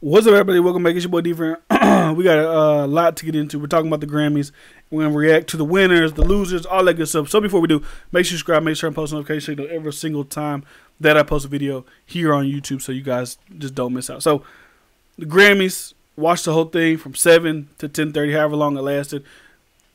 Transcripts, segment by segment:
What's up, everybody? Welcome back. It's your boy Different. we got a uh, lot to get into. We're talking about the Grammys. We're gonna react to the winners, the losers, all that good stuff. So before we do, make sure you subscribe. Make sure I'm posting notifications every single time that I post a video here on YouTube, so you guys just don't miss out. So the Grammys. Watch the whole thing from seven to ten thirty, however long it lasted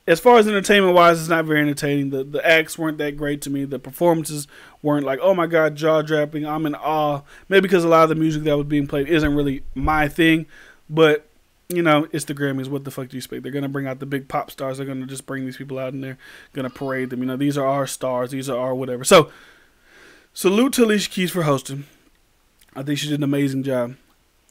as far as entertainment wise, it's not very entertaining. The the acts weren't that great to me. The performances weren't like, oh my god, jaw dropping. I'm in awe. Maybe because a lot of the music that was being played isn't really my thing, but you know, it's the Grammys. What the fuck do you expect? They're gonna bring out the big pop stars. They're gonna just bring these people out and they're gonna parade them. You know, these are our stars. These are our whatever. So, salute to Alicia Keys for hosting. I think she did an amazing job.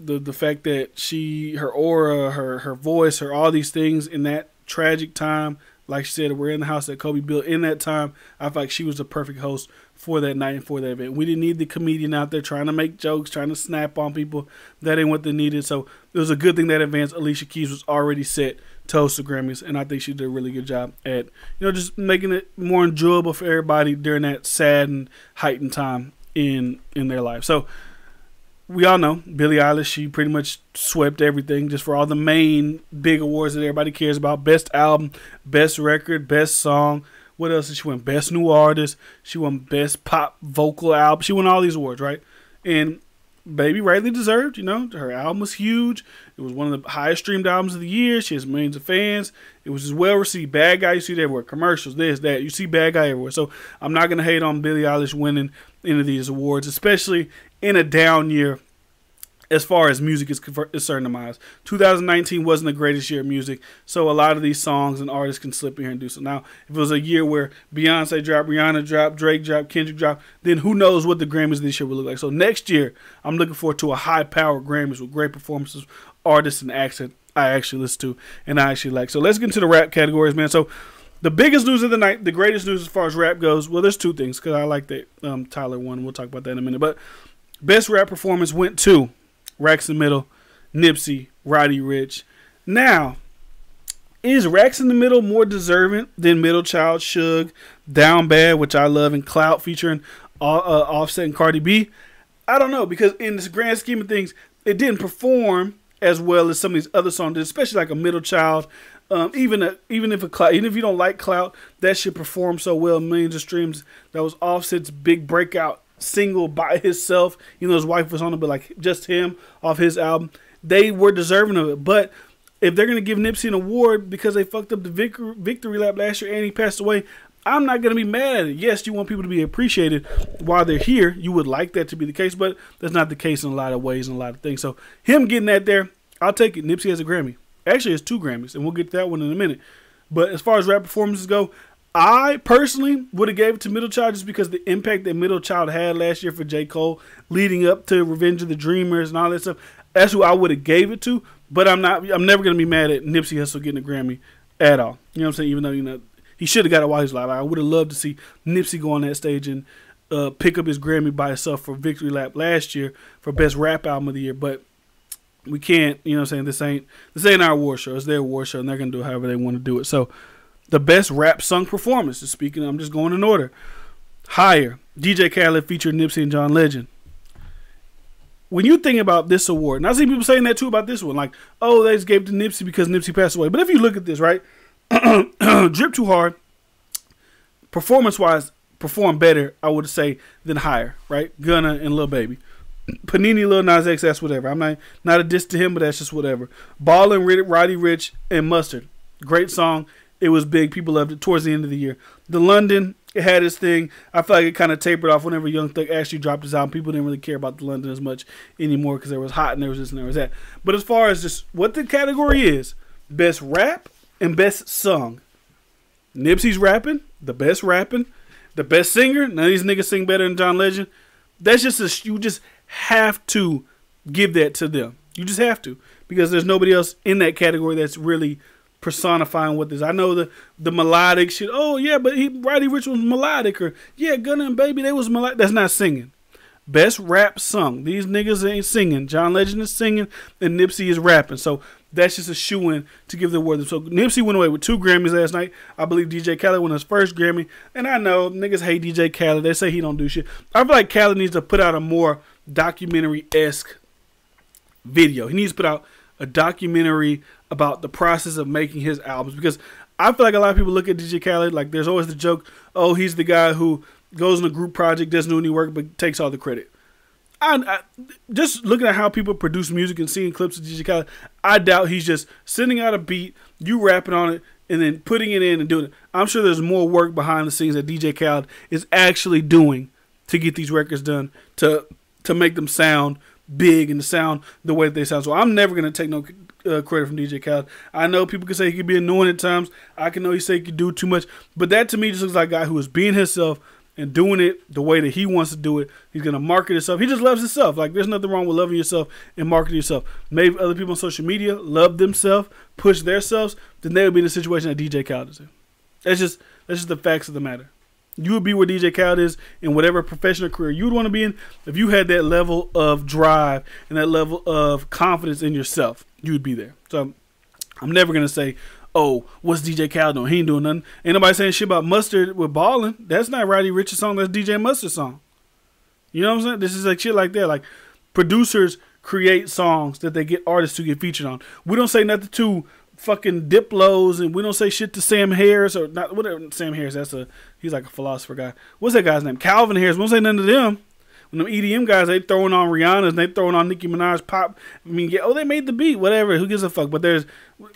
The the fact that she her aura, her her voice, her all these things in that tragic time. Like she said, we're in the house that Kobe built. In that time, I feel like she was the perfect host for that night and for that event. We didn't need the comedian out there trying to make jokes, trying to snap on people. That ain't what they needed. So it was a good thing that advance Alicia Keys was already set to host the Grammys, and I think she did a really good job at you know just making it more enjoyable for everybody during that sad and heightened time in in their life. So we all know Billie Eilish. She pretty much swept everything just for all the main big awards that everybody cares about: best album, best record, best song. What else did she win? Best new artist. She won best pop vocal album. She won all these awards, right? And baby rightly deserved. You know, her album was huge. It was one of the highest streamed albums of the year. She has millions of fans. It was just well received. Bad guy, you see it everywhere. Commercials, this, that. You see bad guy everywhere. So I'm not gonna hate on Billie Eilish winning any of these awards, especially in a down year as far as music is concerned my eyes. 2019 wasn't the greatest year of music, so a lot of these songs and artists can slip in here and do so. Now, if it was a year where Beyonce dropped, Rihanna dropped, Drake dropped, Kendrick dropped, then who knows what the Grammys this year will look like. So next year, I'm looking forward to a high-powered Grammys with great performances, artists, and accent I actually listen to and I actually like. So let's get into the rap categories, man. So the biggest news of the night, the greatest news as far as rap goes, well, there's two things because I like that um, Tyler one. We'll talk about that in a minute. But best rap performance went to Rex in the middle, Nipsey, Roddy Rich. Now, is Rex in the middle more deserving than Middle Child, Suge, Down Bad, which I love, and Clout featuring uh, uh, Offset and Cardi B? I don't know because in this grand scheme of things, it didn't perform as well as some of these other songs did, especially like a Middle Child. Um, even a, even if a clout, even if you don't like Clout, that should perform so well, millions of streams. That was Offset's big breakout single by himself. You know, his wife was on it, but like just him off his album. They were deserving of it. But if they're gonna give Nipsey an award because they fucked up the victory, victory lap last year and he passed away, I'm not gonna be mad at it. Yes, you want people to be appreciated while they're here. You would like that to be the case, but that's not the case in a lot of ways and a lot of things. So him getting that there, I'll take it. Nipsey has a Grammy. Actually, it's two Grammys, and we'll get to that one in a minute. But as far as rap performances go, I personally would have gave it to Middle Child just because the impact that Middle Child had last year for J. Cole, leading up to Revenge of the Dreamers and all that stuff. That's who I would have gave it to. But I'm not. I'm never gonna be mad at Nipsey Hussle getting a Grammy at all. You know what I'm saying? Even though you know he should have got it while he's alive. I would have loved to see Nipsey go on that stage and uh, pick up his Grammy by himself for Victory Lap last year for Best Rap Album of the Year. But we can't. You know what I'm saying? This ain't this ain't our war show. It's their war show, and they're gonna do however they want to do it. So. The best rap sung Just Speaking, I'm just going in order. Higher. DJ Khaled featured Nipsey and John Legend. When you think about this award, and I see people saying that too about this one, like, oh, they just gave it to Nipsey because Nipsey passed away. But if you look at this, right, Drip Too Hard, performance wise, performed better, I would say, than Higher, right? Gunna and Lil Baby. Panini, Lil Nas X, that's whatever. I'm not not a diss to him, but that's just whatever. Ball and Roddy Rich and Mustard, great song it was big. People loved it towards the end of the year. The London, it had its thing. I feel like it kind of tapered off whenever Young Thug actually dropped his album. People didn't really care about the London as much anymore because there was hot and there was this and there was that. But as far as just what the category is, best rap and best song. Nipsey's rapping, the best rapping, the best singer. None of these niggas sing better than John Legend. That's just a, you just have to give that to them. You just have to because there's nobody else in that category that's really personifying what this. I know the the melodic shit. Oh yeah, but he Roddy Rich was melodic or yeah, Gunna and Baby they was melodic. That's not singing. Best rap sung. These niggas ain't singing. John Legend is singing and Nipsey is rapping. So that's just a shoe in to give the award. So Nipsey went away with two Grammys last night. I believe DJ Khaled won his first Grammy. And I know niggas hate DJ Khaled. They say he don't do shit. I feel like Khaled needs to put out a more documentary esque video. He needs to put out a documentary about the process of making his albums because I feel like a lot of people look at DJ Khaled like there's always the joke, oh he's the guy who goes in a group project, doesn't do any work but takes all the credit. I, I, just looking at how people produce music and seeing clips of DJ Khaled, I doubt he's just sending out a beat, you rapping on it, and then putting it in and doing it. I'm sure there's more work behind the scenes that DJ Khaled is actually doing to get these records done to to make them sound big and to sound the way that they sound. So I'm never gonna take no uh, credit from DJ Khaled. I know people can say he can be annoying at times. I can know he say he can do too much, but that to me just looks like a guy who is being himself and doing it the way that he wants to do it. He's gonna market himself. He just loves himself. Like there's nothing wrong with loving yourself and marketing yourself. Maybe other people on social media love themselves, push themselves, then they would be in the situation that DJ Khaled is in. That's just that's just the facts of the matter. You would be where DJ Khaled is in whatever professional career you would want to be in if you had that level of drive and that level of confidence in yourself. You would be there. So I'm never gonna say, "Oh, what's DJ Khaled doing? He ain't doing nothing." Ain't nobody saying shit about Mustard with ballin'. That's not Roddy Rich's song. That's DJ Mustard's song. You know what I'm saying? This is like shit like that. Like producers create songs that they get artists to get featured on. We don't say nothing to fucking Diplos, and we don't say shit to Sam Harris or not. Whatever Sam Harris, that's a he's like a philosopher guy. What's that guy's name? Calvin Harris. We don't say nothing to them. When them EDM guys, they throwing on Rihanna's, and they throwing on Nicki Minaj pop. I mean, yeah, oh, they made the beat, whatever. Who gives a fuck? But there's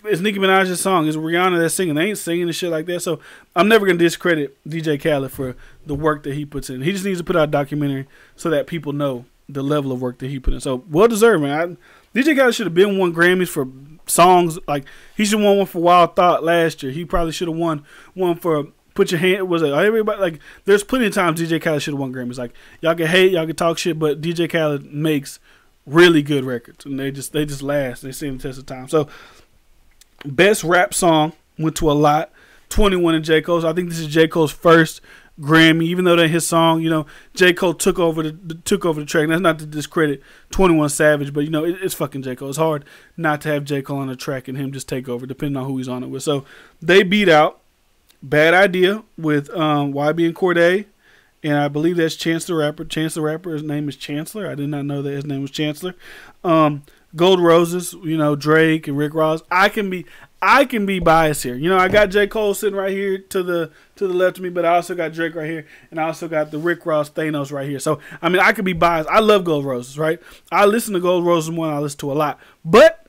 it's Nicki Minaj's song. It's Rihanna that's singing. They ain't singing and shit like that. So I'm never gonna discredit DJ Khaled for the work that he puts in. He just needs to put out a documentary so that people know the level of work that he put in. So well deserved, man. I, DJ guy should have been won Grammys for songs like he should won one for Wild Thought last year. He probably should have won one for Put Your Hand. Was it everybody like? There's plenty of times DJ Khaled should have won Grammys. Like y'all can hate, y'all can talk shit, but DJ Khaled makes really good records, and they just they just last. They seem the test of time. So best rap song went to a lot. 21 and J. Cole's. I think this is J. Cole's first Grammy, even though that his song, you know, J. Cole took over the took over the track. And that's not to discredit 21 Savage, but you know, it, it's fucking J. Cole. It's hard not to have J. Cole on a track and him just take over, depending on who he's on it with. So they beat out Bad Idea with um, YB and Corday. And I believe that's Chance the Rapper. Chance the Rapper, his name is Chancellor. I did not know that his name was Chancellor. Um, Gold Roses, you know, Drake and Rick Ross. I can be I can be biased here. You know, I got J. Cole sitting right here to the to the left of me, but I also got Drake right here, and I also got the Rick Ross Thanos right here. So I mean I could be biased. I love Gold Roses, right? I listen to Gold Roses than I listen to a lot. But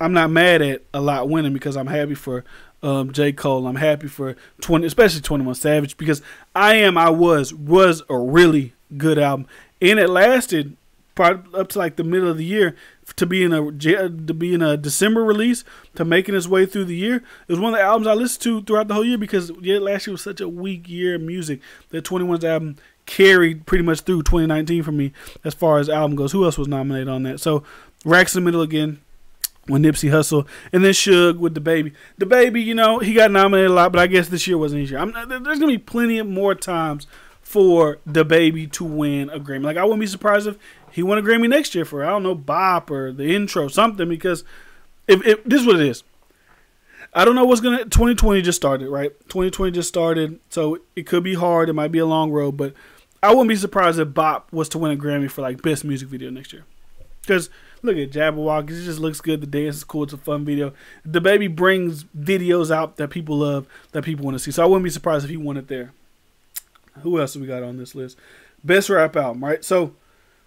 I'm not mad at a lot winning because I'm happy for um, J. Cole. I'm happy for twenty especially twenty one Savage because I am I was was a really good album. And it lasted up to like the middle of the year to in a to in a December release to making its way through the year. It was one of the albums I listened to throughout the whole year because yeah, last year was such a weak year of music. That 21's album carried pretty much through 2019 for me as far as album goes. Who else was nominated on that? So Racks in the Middle again with Nipsey Hustle, and then Suge with the baby. The baby, you know, he got nominated a lot, but I guess this year wasn't his year. I'm, uh, there's gonna be plenty of more times for the baby to win a Grammy. Like I wouldn't be surprised if he won a Grammy next year for I don't know Bop or the intro something because if, if this is what it is. I don't know what's gonna. 2020 just started, right? 2020 just started, so it could be hard. It might be a long road, but I wouldn't be surprised if Bop was to win a Grammy for like best music video next year. Because look at Jabberwock, it just looks good. The dance is cool. It's a fun video. The baby brings videos out that people love, that people want to see. So I wouldn't be surprised if he won it there. Who else we got on this list? Best rap album, right? So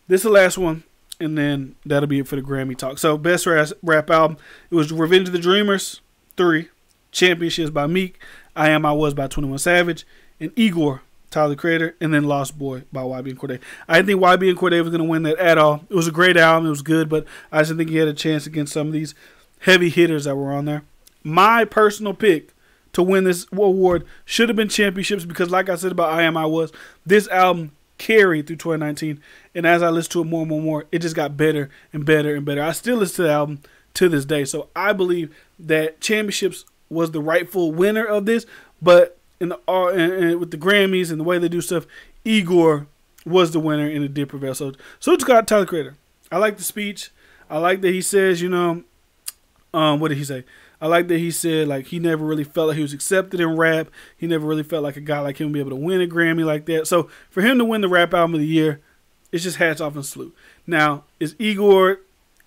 this is the last one, and then that'll be it for the Grammy talk. So, best rap album it was Revenge of the Dreamers, three, Championships by Meek, I Am I Was by 21 Savage, and Igor, Tyler the Creator, and then Lost Boy by YB and Cordae. I didn't think YB and Cordae was going to win that at all. It was a great album, it was good, but I just didn't think he had a chance against some of these heavy hitters that were on there. My personal pick to win this award should have been championships because like i said about i am i was this album carry through 2019. And as I listened to it more and more and more, it just got better and better and better. I still listen to the album to this day. So I believe that championships was the rightful winner of this, but in the all and, with the Grammys and the way they do stuff, Igor was the winner and it did prevail. So so it's got Tyler Creator. I like the speech. I like that he says, you know, um, what did he say? I like that he said like he never really felt like he was accepted in rap. He never really felt like a guy like him would be able to win a Grammy like that. So for him to win the rap album of the year, it's just hats off and salute. Now, is Igor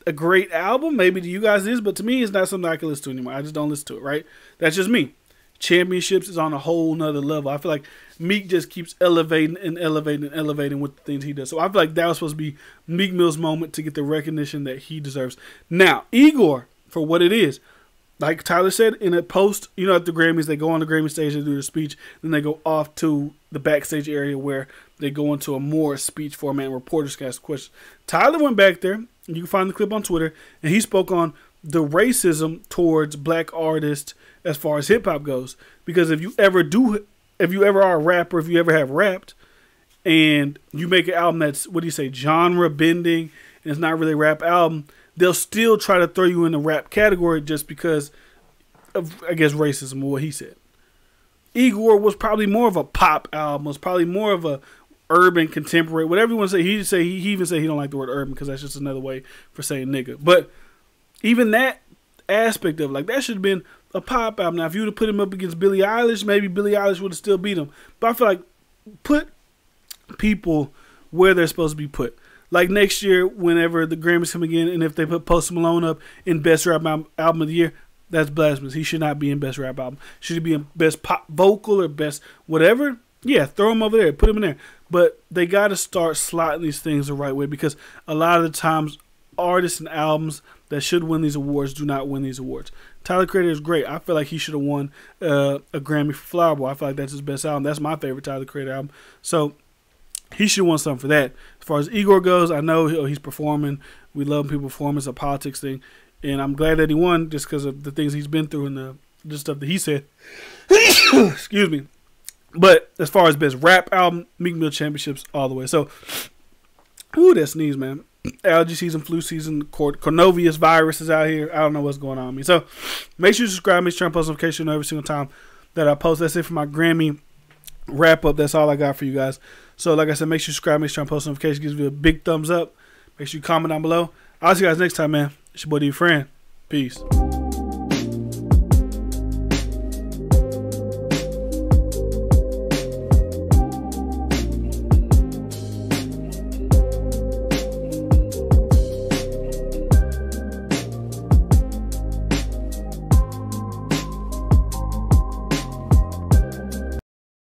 a great album? Maybe to you guys it is, but to me it's not something I can listen to anymore. I just don't listen to it, right? That's just me. Championships is on a whole nother level. I feel like Meek just keeps elevating and elevating and elevating with the things he does. So I feel like that was supposed to be Meek Mill's moment to get the recognition that he deserves. Now, Igor, for what it is, like Tyler said in a post, you know, at the Grammys, they go on the Grammy stage, they do their speech, then they go off to the backstage area where they go into a more speech format and reporters can ask questions. Tyler went back there, you can find the clip on Twitter, and he spoke on the racism towards black artists as far as hip hop goes. Because if you ever do, if you ever are a rapper, if you ever have rapped, and you make an album that's, what do you say, genre bending, and it's not really a rap album, they'll still try to throw you in the rap category just because of, I guess, racism or what he said. Igor was probably more of a pop album, was probably more of a urban contemporary, whatever everyone say. He just say he, he even said he don't like the word urban because that's just another way for saying nigga. But even that aspect of like that should have been a pop album. Now if you would have put him up against Billie Eilish, maybe Billie Eilish would have still beat him. But I feel like put people where they're supposed to be put. Like next year, whenever the Grammys come again, and if they put Post Malone up in Best Rap Album of the Year, that's blasphemous. He should not be in Best Rap Album. Should he be in Best Pop Vocal or Best whatever? Yeah, throw him over there. Put him in there. But they got to start slotting these things the right way because a lot of the times, artists and albums that should win these awards do not win these awards. Tyler Creator is great. I feel like he should have won uh, a Grammy for Flower Boy. I feel like that's his best album. That's my favorite Tyler Creator album. So he should want something for that. As far as Igor goes, I know oh, he's performing. We love people performing. It's a politics thing, and I'm glad that he won just because of the things he's been through and the just stuff that he said. Excuse me. But as far as best rap album, Meek Mill championships all the way. So, ooh, that sneeze, man. Allergy season, flu season, Cornovius virus is out here. I don't know what's going on with me. So, make sure you subscribe. Make sure turn post notification every single time that I post. That's it for my Grammy wrap up. That's all I got for you guys. So, like I said, make sure you subscribe, make sure you post notifications, Give me a big thumbs up. Make sure you comment down below. I'll see you guys next time, man. It's your boy D Friend. Peace.